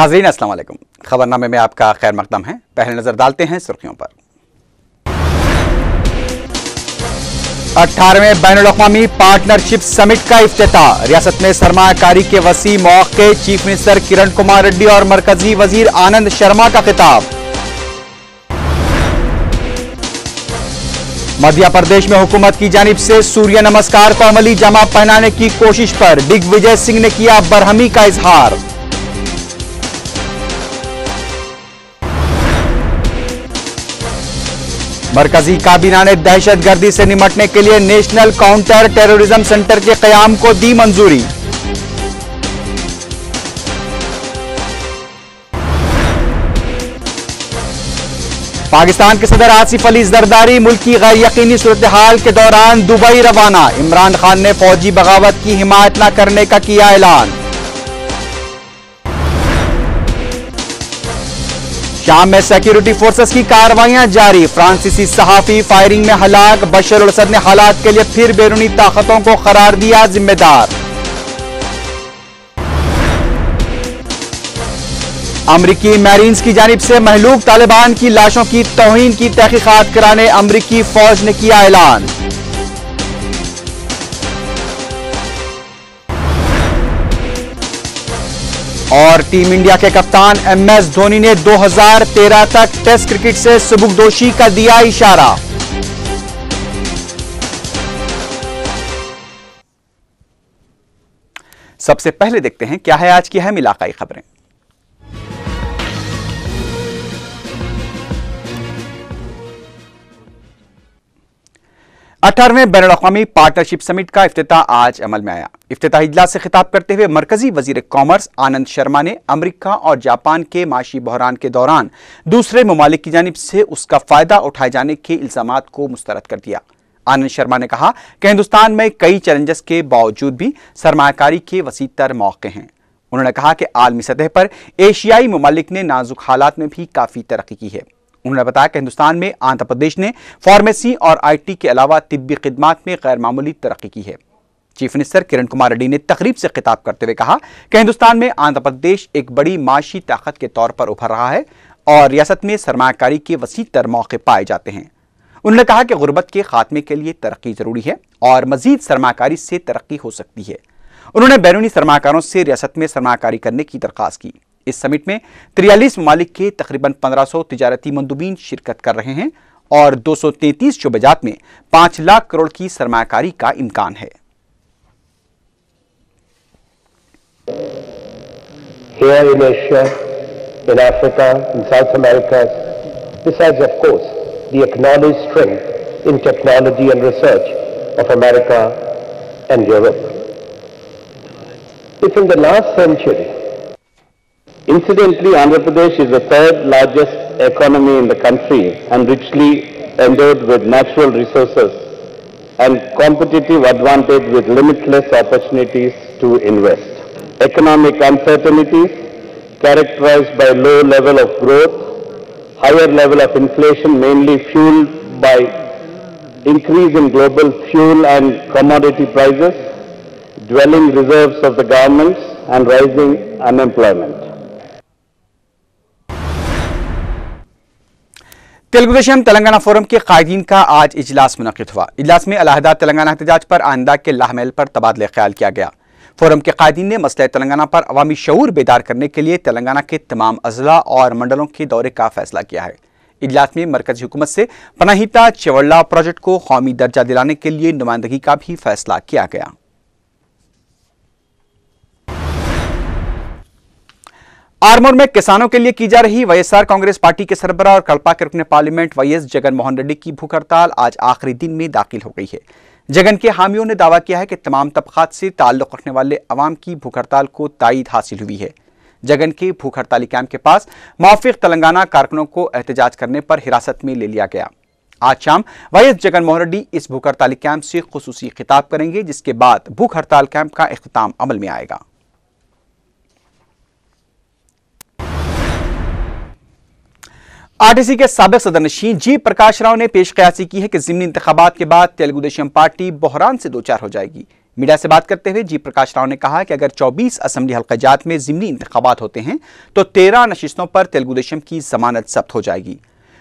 नाजरीन अस्सलाम खबरनामे में आपका खैर मकदम है पहले नज़र डालते हैं सुर्खियों पर अठारहवें बैन अवी पार्टनरशिप समिट का अफ्ताह रियासत में सरमाकारी के वसी मौके चीफ मिनिस्टर किरण कुमार रेड्डी और मरकजी वजीर आनंद शर्मा का खिताब मध्य प्रदेश में हुकूमत की जानब से सूर्य नमस्कार को अमली जमा पहनाने की कोशिश पर दिग्विजय सिंह ने किया बरहमी का इजहार मरकजी काबीना ने दहशत गर्दी से निमटने के लिए नेशनल काउंटर टेररिज्म सेंटर के क्याम को दी मंजूरी पाकिस्तान के सदर आसिफ अली जरदारी मुल्क की गैर यकीनी सूरत हाल के दौरान दुबई रवाना इमरान खान ने फौजी बगावत की हिमायत न करने का किया ऐलान शाम में सिक्योरिटी फोर्सेस की कार्रवाइयां जारी फ्रांसीसी सहाफी फायरिंग में हलाक बशर असद ने हालात के लिए फिर बैरूनी ताकतों को करार दिया जिम्मेदार अमरीकी मैरीन की जानब से महलूब तालिबान की लाशों की तोहन की तहकीकत कराने अमरीकी फौज ने किया ऐलान और टीम इंडिया के कप्तान एमएस धोनी ने 2013 तक टेस्ट क्रिकेट से सुबुक दोषी का दिया इशारा सबसे पहले देखते हैं क्या है आज की अहम इलाकाई खबरें अठारहवें बैन अवी पार्टनरशिप समिट का अफ्त आज अमल में आया अफ्ताही इजलास से खिताब करते हुए मरकजी वजीर कॉमर्स आनंद शर्मा ने अमरीका और जापान के माशी बहरान के दौरान दूसरे ममालिक की जानब से उसका फ़ायदा उठाए जाने के इल्ज़ाम को मुस्तरद कर दिया आनंद शर्मा ने कहा कि हिंदुस्तान में कई चैलेंजेस के बावजूद भी सरमाकारी के वसी तर मौके हैं उन्होंने कहा कि आलमी सतह पर एशियाई ममालिक ने नाजुक हालात में भी काफ़ी तरक्की की है उन्होंने बताया कि हिंदुस्तान में आंध्र प्रदेश ने फार्मेसी और आईटी के अलावा तिब्बी खिदमत में मामूली तरक्की की है चीफ मिनिस्टर किरण कुमार रेड्डी ने तकरीब से खिताब करते हुए कहा कि हिंदुस्तान में आंध्र प्रदेश एक बड़ी माशी ताकत के तौर पर उभर रहा है और रियासत में सरमाकारी के वसी तर मौके पाए जाते हैं उन्होंने कहा कि गुर्बत के खात्मे के लिए तरक्की जरूरी है और मजीद सरमाकारी से तरक्की हो सकती है उन्होंने बैरूनी सरमाकारों से रियासत में सरमाकारी करने की दरख्वास्त की इस समिट में तिरयालीस मालिक के तकरीबन पंद्रह सौ तजारती मंदुबीन शिरकत कर रहे हैं और दो सौ तैतीस में पांच लाख करोड़ की सरमाकारी का इम्कान है of america and europe if in the last century Incidentally, Andhra Pradesh is the third largest economy in the country and richly endowed with natural resources and competitive advantage with limitless opportunities to invest. Economic uncertainties characterized by low level of growth, higher level of inflation mainly fueled by increase in global fuel and commodity prices, dwelling reserves of the governments and rising unemployment. Telugu Desam Telangana forum के कायदीन का आज इजलास मुनद हुआ इजलास में अलहदा तेलंगाना एहतजाज पर आइंदा के लाहमेल पर तबादले ख्याल किया गया फोरम के कायदीन ने मसले तेलंगाना पर अवामी शूर बेदार करने के लिए तेलंगाना के तमाम अजला और मंडलों के दौरे का फैसला किया है इजलास में मरकजी हुकूमत से पनाहिता चवड़ला प्रोजेक्ट को कौमी दर्जा दिलाने के लिए नुमाइंदगी का भी फैसला किया गया आरमोर में किसानों के लिए की जा रही वाईएसआर कांग्रेस पार्टी के सरबराह और कल्पा के रुकने पार्लियामेंट वाईएस जगन मोहन रेड्डी की भूख हड़ताल आज आखिरी दिन में दाखिल हो गई है जगन के हामियों ने दावा किया है कि तमाम तबकात से ताल्लुक रखने वाले अवाम की भूख हड़ताल को तायद हासिल हुई है जगन के भूख हड़ताली कैंप के पास माफिक तेलंगाना कारकुनों को एहतजाज करने पर हिरासत में ले लिया गया आज शाम वाईएस जगन मोहन रेड्डी इस भूख हड़ताली कैंप से खसूसी खिताब करेंगे जिसके बाद भूख हड़ताल कैंप का अख्ताम अमल में आएगा आरटीसी के सबक सदर नशीन जी प्रकाश राव ने पेश कयासी की है कि जिमनी इंतबात के बाद देशम पार्टी बहरान से दो चार हो जाएगी मीडिया से बात करते हुए जी प्रकाश राव ने कहा कि अगर 24 असम्बली हल्काजात में जिमनी इंतबात होते हैं तो तेरह नशिस्तों पर तेलगुदेशम की जमानत जब्त हो जाएगी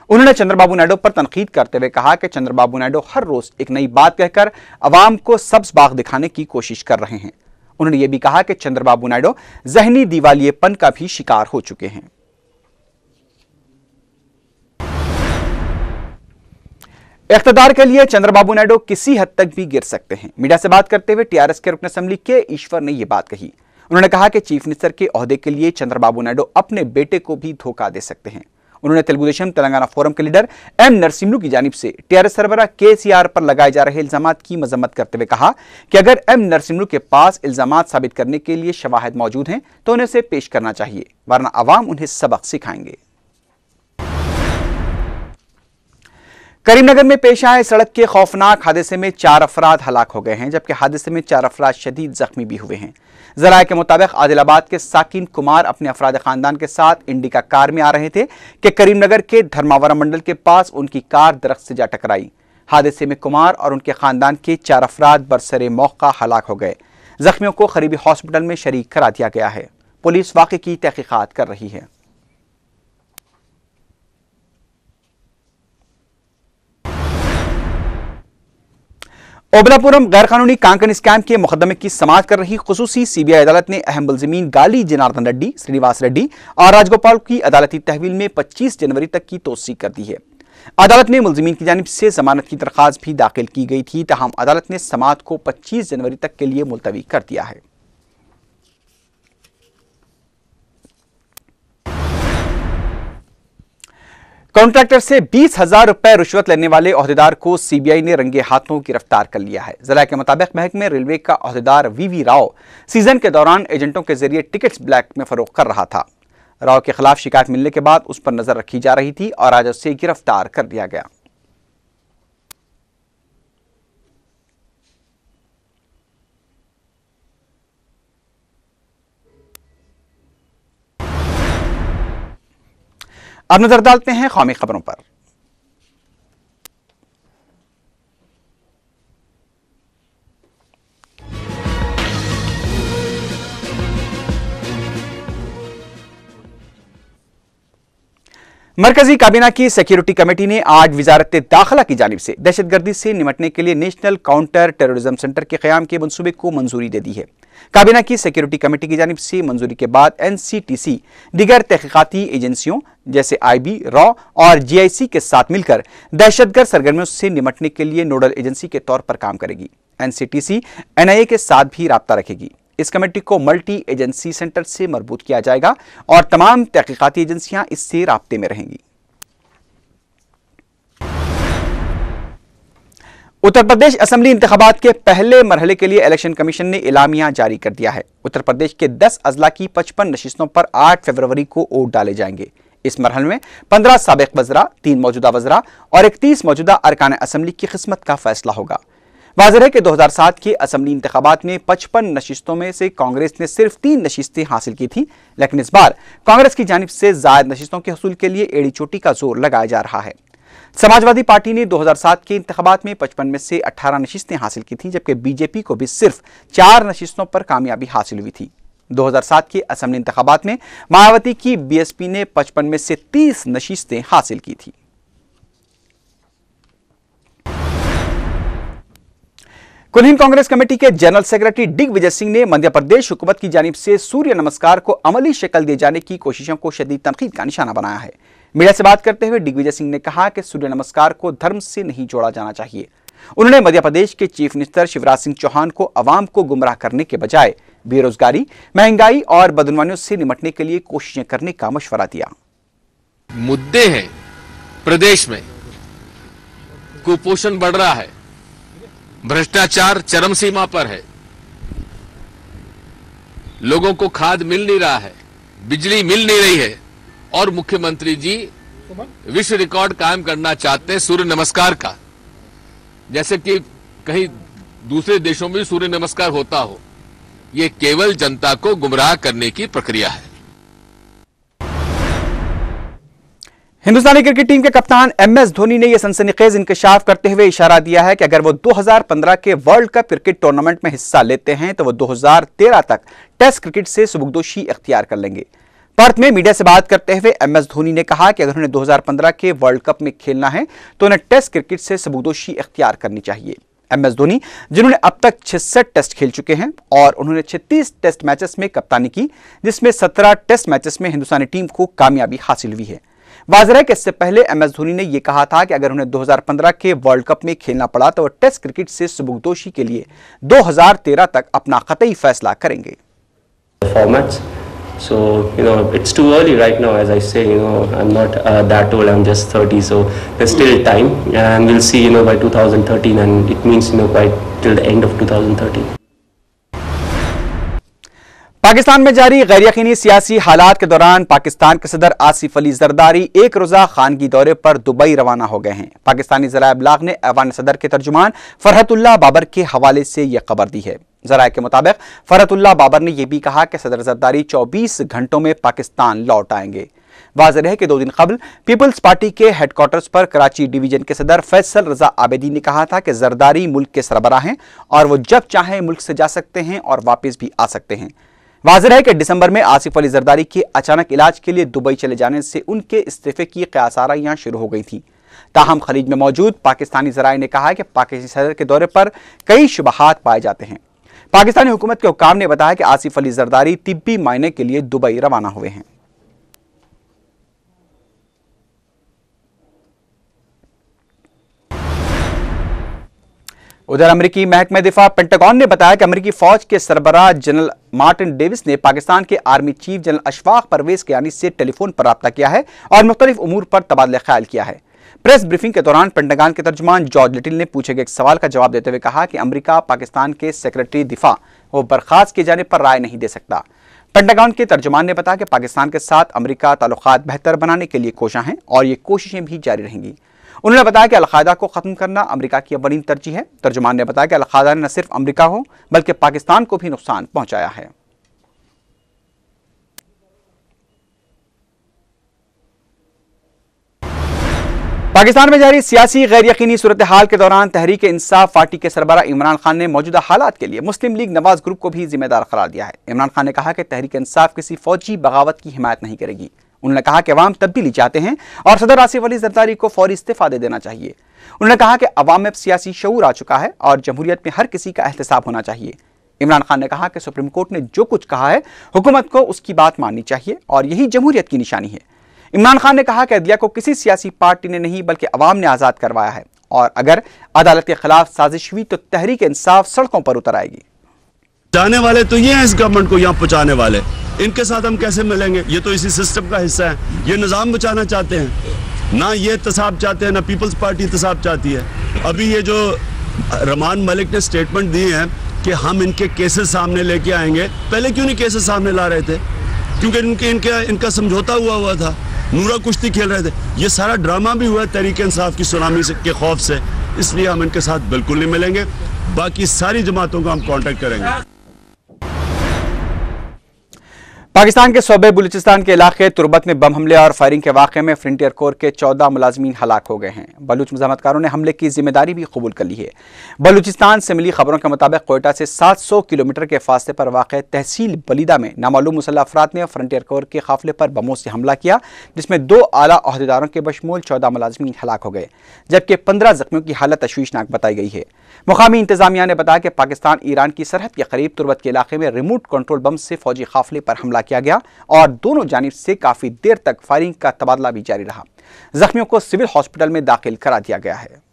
उन्होंने चंद्रबाबू नायडू पर तनकीद करते हुए कहा कि चंद्रबाबू नायडू हर रोज एक नई बात कहकर अवाम को सब्ज बाग दिखाने की कोशिश कर रहे हैं उन्होंने ये भी कहा कि चंद्रबाबू नायडू जहनी दिवालियेपन का भी शिकार हो चुके हैं इकतदार के लिए चंद्रबाबू नायडू किसी हद तक भी गिर सकते हैं मीडिया से बात करते हुए टीआरएस के रुकन असम्बली के ईश्वर ने यह बात कही उन्होंने कहा कि चीफ मिनिस्टर के अहदे के लिए चंद्रबाबू नायडू अपने बेटे को भी धोखा दे सकते हैं उन्होंने तेलुगुदेशम तेलंगाना फोरम के लीडर एम नरसिम्हू की जानब से टीआरएस सरबरा आर पर लगाए जा रहे इल्जाम की मजम्मत करते हुए कहा कि अगर एम नरसिम्हू के पास इल्जाम साबित करने के लिए शवाहद मौजूद हैं तो उन्हें पेश करना चाहिए वरना आवाम उन्हें सबक सिखाएंगे करीमनगर में पेश आए सड़क के खौफनाक हादसे में चार अफराद हलाक हो गए हैं जबकि हादसे में चार अफराद शदीद जख्मी भी हुए हैं जराए के मुताबिक आदिलाबाद के साकिन कुमार अपने अफराद खानदान के साथ इंडिका कार में आ रहे थे कि करीमनगर के धर्मावरा मंडल के पास उनकी कार दरख्त से जा टकराई हादसे में कुमार और उनके खानदान के चार अफराद बरसरे मौका हलाक हो गए जख्मियों को करीबी हॉस्पिटल में शरीक करा दिया गया है पुलिस वाकई की तहकीकत कर रही है ओबलापुरम गैरकानूनी कांकन स्कैम के मुकदमे की समाज कर रही खसूसी सीबीआई अदालत ने अहम मुलजमीन गाली जनार्दन रेड्डी श्रीनिवास रेड्डी और राजगोपाल की अदालती तहवील में 25 जनवरी तक की तोसी कर दी है अदालत ने मुलजमीन की जानब से जमानत की दरख्वास्त भी दाखिल की गई थी तहम अदालत ने समात को पच्चीस जनवरी तक के लिए मुलतवी कर दिया है कॉन्ट्रैक्टर से बीस हजार रुपए रिश्वत लेने वाले अहदेदार को सीबीआई ने रंगे हाथों गिरफ्तार कर लिया है जिला के मुताबिक महकमे रेलवे का अहदेदार वीवी राव सीजन के दौरान एजेंटों के जरिए टिकट्स ब्लैक में फरोख कर रहा था राव के खिलाफ शिकायत मिलने के बाद उस पर नजर रखी जा रही थी और आज उसे गिरफ्तार कर दिया गया अब नजर डालते हैं कौमी खबरों पर मरकजी काबीना की सिक्योरिटी कमेटी ने आज वजारत दाखिला की जानब से दहशतगर्दी से निमटने के लिए नेशनल काउंटर टेररिज्म सेंटर के क्याम के मनसूबे को मंजूरी दे दी है काबीना की सिक्योरिटी कमेटी की जानब से मंजूरी के बाद एन सी टी सी दिगर तहकीकती एजेंसियों जैसे आई बी रॉ और जी आई सी के साथ मिलकर दहशतगर्द सरगर्मियों से निमटने के लिए नोडल एजेंसी के तौर पर काम करेगी N C T C N I A के साथ भी रबता रखेगी इस कमेटी को मल्टी एजेंसी सेंटर से मरबूत किया जाएगा और तमाम तहकीकती एजेंसियां इससे रबते में रहेंगी उत्तर प्रदेश असम्बली इंतबात के पहले मरहले के लिए इलेक्शन कमीशन ने इलामिया जारी कर दिया है उत्तर प्रदेश के 10 अजला की 55 नशिस्तों पर 8 फरवरी को वोट डाले जाएंगे इस मरहल में 15 सबक वजरा तीन मौजूदा वजरा और इकतीस मौजूदा अरकान असम्बली की किस्मत का फैसला होगा वाजह है कि 2007 के असम्बली इंतबात में 55 नशिस्तों में से कांग्रेस ने सिर्फ तीन नशिस्तें हासिल की थी लेकिन इस बार कांग्रेस की जानब से जायद नशिस्तों के हसूल के लिए एड़ी चोटी का जोर लगाया जा रहा है समाजवादी पार्टी ने 2007 के इंतबात में 55 में से 18 नशिस्तें हासिल की थी जबकि बीजेपी को भी सिर्फ चार नशिस्तों पर कामयाबी हासिल हुई थी 2007 के असम्बली इंतबात में मायावती की बीएसपी ने 55 में से 30 नशिस्तें हासिल की थी कुलहीन कांग्रेस कमेटी के जनरल सेक्रेटरी दिग्विजय विजय सिंह ने मध्य प्रदेश हुकूमत की जानब से सूर्य नमस्कार को अमली शक्ल दिए जाने की कोशिशों को शदीद तनकीद का निशाना बनाया है मीडिया से बात करते हुए दिग्विजय सिंह ने कहा कि सूर्य नमस्कार को धर्म से नहीं जोड़ा जाना चाहिए उन्होंने मध्य प्रदेश के चीफ मिनिस्टर शिवराज सिंह चौहान को अवाम को गुमराह करने के बजाय बेरोजगारी महंगाई और बदनवानियों से निपटने के लिए कोशिशें करने का मशवरा दिया मुद्दे हैं प्रदेश में कुपोषण बढ़ रहा है भ्रष्टाचार चरम सीमा पर है लोगों को खाद मिल नहीं रहा है बिजली मिल नहीं रही है और मुख्यमंत्री जी विश्व रिकॉर्ड कायम करना चाहते हैं सूर्य नमस्कार का जैसे कि कहीं दूसरे देशों में सूर्य नमस्कार होता हो यह केवल जनता को गुमराह करने की प्रक्रिया है हिंदुस्तानी क्रिकेट टीम के कप्तान एम एस धोनी ने यह सनसनीखेज इंकशाफ करते हुए इशारा दिया है कि अगर वो 2015 के वर्ल्ड कप क्रिकेट टूर्नामेंट में हिस्सा लेते हैं तो वो 2013 तक टेस्ट क्रिकेट से सुबुकदोशी अख्तियार कर लेंगे पर्थ में मीडिया से बात करते हुए एम एस धोनी ने कहा कि अगर उन्हें 2015 के वर्ल्ड कप में खेलना है तो उन्हें टेस्ट क्रिकेट से सबुकदोशी अख्तियार करनी चाहिए एम एस धोनी जिन्होंने अब तक छिसठ टेस्ट खेल चुके हैं और उन्होंने छत्तीस टेस्ट मैचेस में कप्तानी की जिसमें 17 टेस्ट मैचेस में हिंदुस्तानी टीम को कामयाबी हासिल हुई है बाजरा के इससे पहले एम एस धोनी ने यह कहा था कि अगर उन्हें 2015 के वर्ल्ड कप में खेलना पड़ा तो वह टेस्ट क्रिकेट से सुबुगदोशी के लिए 2013 तक अपना कतई फैसला करेंगे formats. So, you know, it's too early right now, as I say, you know, I'm not uh, that old, I'm just 30, so there's still time, and we'll see, you know, by 2013, and it means, you know, by till the end of 2013. Pakistan में जारी गैर यकीनी सियासी हालात के दौरान पाकिस्तान के सदर आसिफ अली जरदारी एक रोज़ा खानगी दौरे पर दुबई रवाना हो गए हैं पाकिस्तानी जरा अबलाग ने अवान सदर के तर्जुमान फरहतुल्ला बाबर के हवाले से यह खबर दी है जराए के मुताबिक फरहतुल्ला बाबर ने यह भी कहा कि सदर जरदारी चौबीस घंटों में पाकिस्तान लौट आएंगे वाजह है कि दो दिन कबल पीपल्स पार्टी के हेडक्वार्टर्स पर कराची डिवीजन के सदर फैसल रजा आबेदी ने कहा था कि जरदारी मुल्क के सरबरा हैं और वो जब चाहें मुल्क से जा सकते हैं और वापस भी आ सकते हैं वाजह है कि दिसंबर में आसिफ अली जरदारी के अचानक इलाज के लिए दुबई चले जाने से उनके इस्तीफे की क्यासारा यहाँ शुरू हो गई थी ताहम खलीज में मौजूद पाकिस्तानी जराए ने कहा कि पाकिस्तानी सदर के दौरे पर कई शुबहत पाए जाते हैं पाकिस्तानी हुकूमत के हुकाम ने बताया कि आसिफ अली जरदारी तिब्बी मायने के लिए दुबई रवाना हुए हैं उधर अमेरिकी महकमे दिफा पेंटागन ने बताया कि अमेरिकी फौज के सरबराह जनरल मार्टिन डेविस ने पाकिस्तान के army chief general Ashfaq Parvez यानी से टेलीफोन पर रबता किया है और मुख्तलिफ उमूर पर तबादला ख्याल किया है प्रेस ब्रीफिंग के दौरान पेंटागन के तर्जमान जॉर्ज लिटिल ने पूछे गए एक सवाल का जवाब देते हुए कहा कि अमरीका पाकिस्तान के सेक्रेटरी दिफा वो बर्खास्त किए जाने पर राय नहीं दे सकता पेंटागन के तर्जमान ने बताया कि पाकिस्तान के साथ अमरीका ताल्लुक बेहतर बनाने के लिए कोशा हैं और ये कोशिशें भी जारी रहेंगी उन्होंने बताया कि अलकायदा को ख़त्म करना अमरीका की अवरीन तरजीह है तर्जुमान ने बताया कि अलकायदा ने न सिर्फ अमरीका हो बल्कि पाकिस्तान को भी नुकसान पहुंचाया है पाकिस्तान में जारी सियासी गैर यकीनी सूरत हाल के दौरान तहरीक इंसाफ पार्टी के सरबरा इमरान खान ने मौजूदा हालात के लिए मुस्लिम लीग नवाज ग्रुप को भी जिम्मेदार करार दिया है इमरान खान ने कहा कि तहरीक इंसाफ किसी फौजी बगावत की हिमायत नहीं करेगी उन्होंने कहा कि अवाम तब्दीली चाहते हैं और सदर आसिफ अली जरदारी को फौरी इस्तीफा दे देना चाहिए उन्होंने कहा कि अवाम में सियासी शूर आ चुका है और जमहूरियत में हर किसी का एहतसाब होना चाहिए इमरान खान ने कहा कि सुप्रीम कोर्ट ने जो कुछ कहा है हुकूमत को उसकी बात माननी चाहिए और यही जमहूरियत की निशानी है इमरान खान ने कहा कि अदलिया को किसी सियासी पार्टी ने नहीं बल्कि अवाम ने आज़ाद करवाया है और अगर अदालत के खिलाफ साजिश हुई तो तहरीक इंसाफ सड़कों पर उतर आएगी जाने वाले तो ये हैं इस गवर्नमेंट को यहाँ पहुँचाने वाले इनके साथ हम कैसे मिलेंगे ये तो इसी सिस्टम का हिस्सा है ये निज़ाम बचाना चाहते हैं ना ये तसाब चाहते हैं ना पीपल्स पार्टी तसाब चाहती है अभी ये जो रमान मलिक ने स्टेटमेंट दिए हैं कि हम इनके केसेस सामने लेके आएंगे पहले क्यों नहीं केसेस सामने ला रहे थे क्योंकि इनके इनके इनका समझौता हुआ हुआ था नूरा कुश्ती खेल रहे थे ये सारा ड्रामा भी हुआ तरीके इंसाफ की सुनामी से के खौफ से इसलिए हम इनके साथ बिल्कुल नहीं मिलेंगे बाकी सारी जमातों का हम कॉन्टेक्ट करेंगे पाकिस्तान के सूबे बलूचिस्तान के इलाके तुरबत में बम हमले और फायरिंग के वाक़े में फ्रंटियर कोर के चौदह मुलाजमीन हलाक हो गए हैं बलूच मजामतकारों ने हमले की जिम्मेदारी भी कबूल कर ली है बलूचिस्तान से मिली खबरों के मुताबिक कोयटा से 700 किलोमीटर के फासले पर वाक़ तहसील बलीदा में नामालूम मुसल्ह अफराद ने फ्रंटियर कोर के काफिले पर बमों से हमला किया जिसमें दो आला अहदेदारों के बशमूल चौदह मुलाजमी हलाक हो गए जबकि पंद्रह जख्मियों की हालत तशवीशनाक बताई गई है मुकामी इंतजामिया ने बताया कि पाकिस्तान ईरान की सरहद के करीब तुरबत के इलाके में रिमोट कंट्रोल बम से फौजी काफिले पर हमला हमला किया गया और दोनों जानब से काफ़ी देर तक फायरिंग का तबादला भी जारी रहा जख्मियों को सिविल हॉस्पिटल में दाखिल करा दिया गया है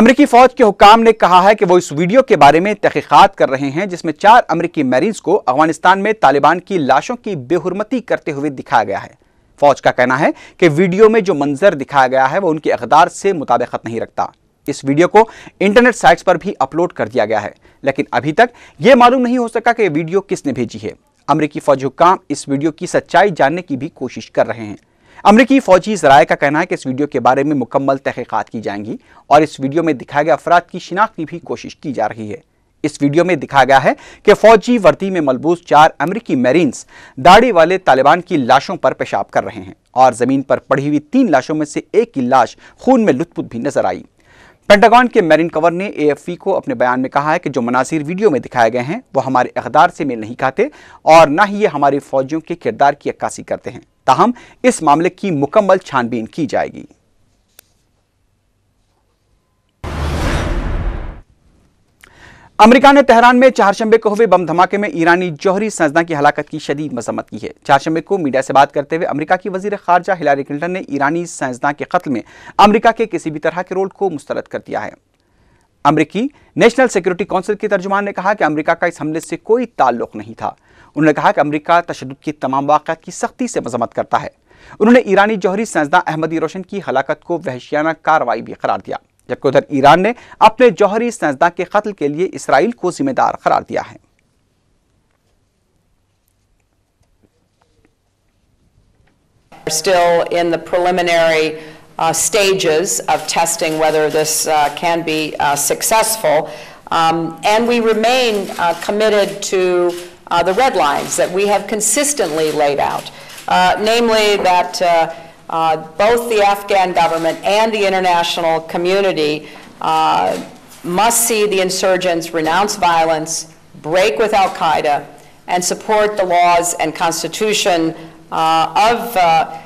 अमरीकी फौज के हुकाम ने कहा है कि वो इस वीडियो के बारे में तहकीकत कर रहे हैं जिसमें चार अमरीकी मैरिन्स को अफगानिस्तान में तालिबान की लाशों की बेहरमती करते हुए दिखाया गया है फौज का कहना है कि वीडियो में जो मंजर दिखाया गया है वो उनके अकदार से मुताबिकत नहीं रखता इस वीडियो को इंटरनेट साइट्स पर भी अपलोड कर दिया गया है लेकिन अभी तक यह मालूम नहीं हो सका कि वीडियो किसने भेजी है अमरीकी फौजी हुकाम इस वीडियो की सच्चाई जानने की भी कोशिश कर रहे हैं अमरीकी फौजी जराये का कहना है कि इस वीडियो के बारे में मुकम्मल तहकीक़ात की जाएंगी और इस वीडियो में दिखाए गए अफराद की शिनाख्त की भी कोशिश की जा रही है इस वीडियो में दिखाया गया है कि फौजी वर्दी में मलबूस चार अमरीकी मेरीन्स दाढ़ी वाले तालिबान की लाशों पर पेशाब कर रहे हैं और ज़मीन पर पड़ी हुई तीन लाशों में से एक की लाश खून में लुतपुत भी नजर आई पेंटागॉन के मैरिन कवर ने एएफपी को अपने बयान में कहा है कि जो मनासिर वीडियो में दिखाए गए हैं वो हमारे अखदार से मेल नहीं खाते और ना ही ये हमारे फौजियों के किरदार की अक्कासी करते हैं ताहम इस मामले की मुकम्मल छानबीन की जाएगी अमेरिका ने तेहरान में चारशंबे को हुए बम धमाके में ईरानी जौहरी संजना की हलाकत की शदीद मजम्मत की है चारशंबे को मीडिया से बात करते हुए अमेरिका की वजीर खारजा हिलारी क्लिंटन ने ईरानी संजना के कत्ल में अमेरिका के किसी भी तरह के रोल को मुस्तरद कर दिया है अमरीकी नेशनल सिक्योरिटी काउंसिल के तर्जुमान ने कहा कि अमरीका का इस हमले से कोई ताल्लुक नहीं था उन्होंने कहा कि अमरीका तशद की तमाम वाकत की सख्ती से मजम्मत करता है उन्होंने ईरानी जौहरी संजना अहमदी रोशन की हलाकत को वहशियाना कार्रवाई भी करार दिया जबकि उधर ईरान ने अपने जौहरी सजदा के कत्ल के लिए इसराइल को जिम्मेदार करार दिया है still in the preliminary uh, stages of testing whether this uh, can be uh, successful. Um, and we remain uh, committed to uh, the red lines that we have consistently laid out, uh, namely that uh, uh, both the Afghan government and the international community uh, must see the insurgents renounce violence, break with Al Qaeda, and support the laws and constitution uh, of uh,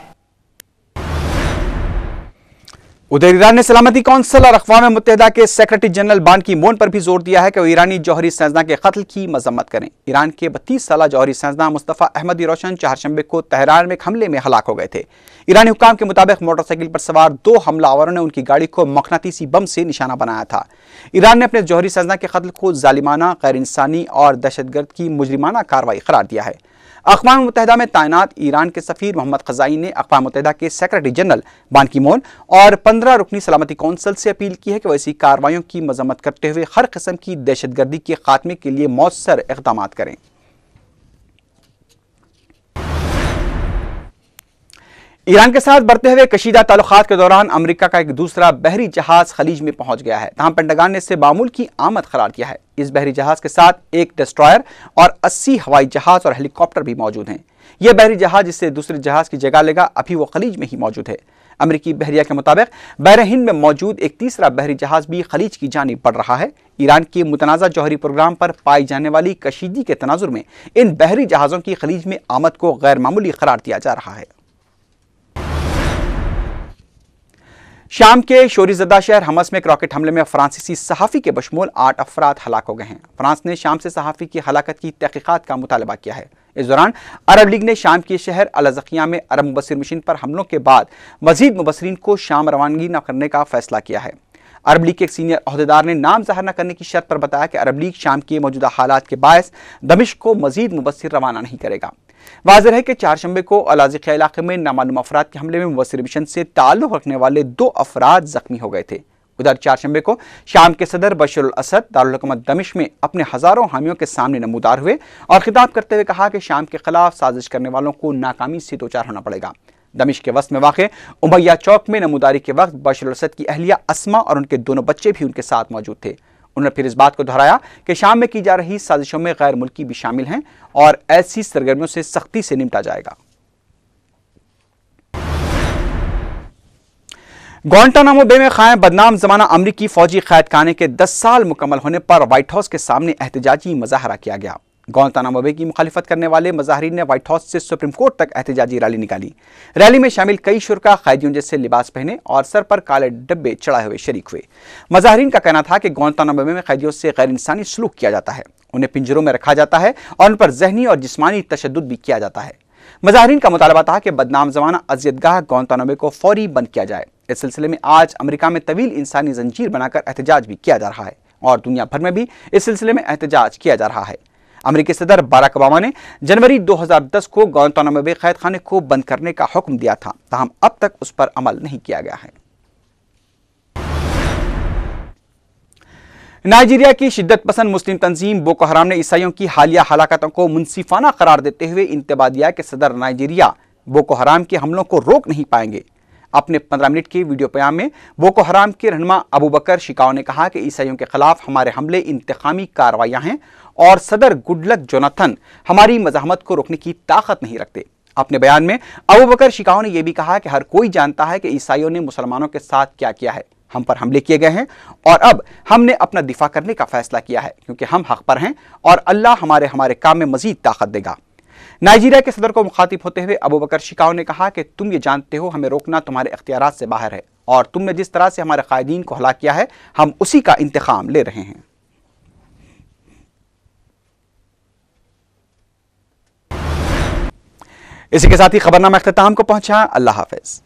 उधर Iran ने सलामती council और अकवा मुतहदा के secretary general बान की मोन पर भी जोर दिया है कि वो ईरानी जौहरी सैजना के कत्ल की मजम्मत करें ईरान के बत्तीस साल जौहरी सैजना मुस्तफ़ा अहमदी रोशन चारशंबे को तहरान में एक हमले में हलाक हो गए थे ईरानी हुकाम के मुताबिक मोटरसाइकिल पर सवार दो हमलावरों ने उनकी गाड़ी को मखनातीसी बम से निशाना बनाया था ईरान ने अपने जौहरी सैजना के कत्ल को जालिमाना गैर इंसानी और दहशतगर्द की मुजरिमाना कार्रवाई करार दिया है अकवा मुतहदा में तैनात ईरान के सफ़ीर मोहम्मद खजाई ने अकवा मुतहदा के सेक्रेटरी जनरल बानकीमोन और पंद्रह रुकनी सलामती कौंसल से अपील की है कि वह ऐसी कार्रवाई की मजम्मत करते हुए हर किस्म की दहशतगर्दी के खात्मे के लिए मौसर इकदाम करें ईरान के साथ बढ़ते हुए कशीदा ताल्लुकात के दौरान अमेरिका का एक दूसरा बहरी जहाज खलीज में पहुंच गया है तहां पेंटागन ने इसे मामूल की आमद करार दिया है इस बहरी जहाज के साथ एक डिस्ट्रॉयर और 80 हवाई जहाज और हेलीकॉप्टर भी मौजूद हैं यह बहरी जहाज इससे दूसरे जहाज की जगह लेगा अभी वो खलीज में ही मौजूद है अमरीकी बहरिया के मुताबिक बहर हिंद में मौजूद एक तीसरा बहरी जहाज भी खलीज की जानी बढ़ रहा है ईरान के मुतनाज़ा जौहरी प्रोग्राम पर पाई जाने वाली कशीदी के तनाजुर में इन बहरी जहाज़ों की खलीज में आमद को गैरमामूली करार दिया जा रहा है शाम के शोरीजदा शहर हमस में एक रॉकेट हमले में फ्रांसीसी सहाफ़ी के बशमूल आठ अफराद हलाक हो गए हैं फ्रांस ने शाम से सहाफ़ी की हलाकत की तहकीकत का मुतालबा किया है इस दौरान अरब लीग ने शाम के शहर अलजकिया में अरब मुबसर मशीन पर हमलों के बाद मजीद मुबसरीन को शाम रवानगी न करने का फैसला किया है अरब लीग के एक सीनियर अहदेदार ने नाम जाहिर न करने की शर्त पर बताया कि अरब लीग शाम के मौजूदा हालात के बायस दमिश को मजीद मुबसर रवाना नहीं करेगा वाजह है कि चारशंबे को अलाजिया इलाके में नामालूम अफराद के हमले में वसर मिशन से ताल्लुक रखने वाले दो अफराद जख्मी हो गए थे उधर चारशंबे को शाम के सदर बशर असद दारकूमत दमिश में अपने हज़ारों हामियों के सामने नमूदार हुए और खिताब करते हुए कहा कि शाम के खिलाफ साजिश करने वालों को नाकामी से दो चार होना पड़ेगा दमिश के वस्त में वाक़ उमैया चौक में नमूदारी के वक्त बशर असद की अहलिया असमा और उनके दोनों बच्चे भी उनके साथ मौजूद थे उन्होंने फिर इस बात को दोहराया कि शाम में की जा रही साजिशों में गैर मुल्की भी शामिल हैं और ऐसी सरगर्मियों से सख्ती से निपटा जाएगा ग्वांटानामो बे में खाएं बदनाम जमाना अमरीकी फौजी कैद खाने के 10 साल मुकम्मल होने पर व्हाइट हाउस के सामने एहतजाजी मजाहरा किया गया गौतानामबे की मुखालफत करने वाले मजाहरीन ने व्हाइट हाउस से सुप्रीम कोर्ट तक एहतजाजी रैली निकाली रैली में शामिल कई शुरा कैदियों जैसे लिबास पहने और सर पर काले डब्बे चढ़ाए हुए शरीक हुए मजाहरीन का कहना था कि गौतानामबे में कैदियों से गैर इंसानी सलूक किया जाता है उन्हें पिंजरों में रखा जाता है और उन पर जहनी और जिसमानी तशद भी किया जाता है मजाहरीन का मुतालबा था कि बदनाम जमाना अजियतगाह गौतानबे को फौरी बंद किया जाए इस सिलसिले में आज अमरीका में तवील इंसानी जंजीर बनाकर एहतजाज भी किया जा रहा है और दुनिया भर में भी इस सिलसिले में एहतजाज किया जा रहा है अमरीकी सदर बाराक ओबामा ने जनवरी 2010 को गौतानामे कैद खाने को बंद करने का हुक्म दिया था तहम अब तक उस पर अमल नहीं किया गया है नाइजीरिया की शिद्दत पसंद मुस्लिम तंजीम बोको हराम ने ईसाइयों की हालिया हलाकतों को मुनसिफाना करार देते हुए दिया कि सदर नाइजीरिया बोको हराम के हमलों को रोक नहीं पाएंगे अपने 15 मिनट के वीडियो प्याम में बोको हराम के रहनमा अबू बकर शिकाओ ने कहा कि ईसाइयों के खिलाफ हमारे हमले इंतकामी कार्रवाइयाँ हैं और सदर गुडलक जोनाथन हमारी मजामत को रोकने की ताकत नहीं रखते अपने बयान में अबू बकर शिकाओ ने यह भी कहा कि हर कोई जानता है कि ईसाइयों ने मुसलमानों के साथ क्या किया है हम पर हमले किए गए हैं और अब हमने अपना दिफा करने का फैसला किया है क्योंकि हम हक पर हैं और अल्लाह हमारे हमारे काम में मजीद ताकत देगा नाइजीरिया के सदर को मुखातिब होते हुए अबू बकर शिकाओ ने कहा कि तुम ये जानते हो हमें रोकना तुम्हारे अख्तियार से बाहर है और तुमने जिस तरह से हमारे कायदीन को हला किया है हम उसी का इंतकाम ले रहे हैं इसी के साथ ही खबरनामा अख्ताम को पहुंचा अल्लाह हाफिज़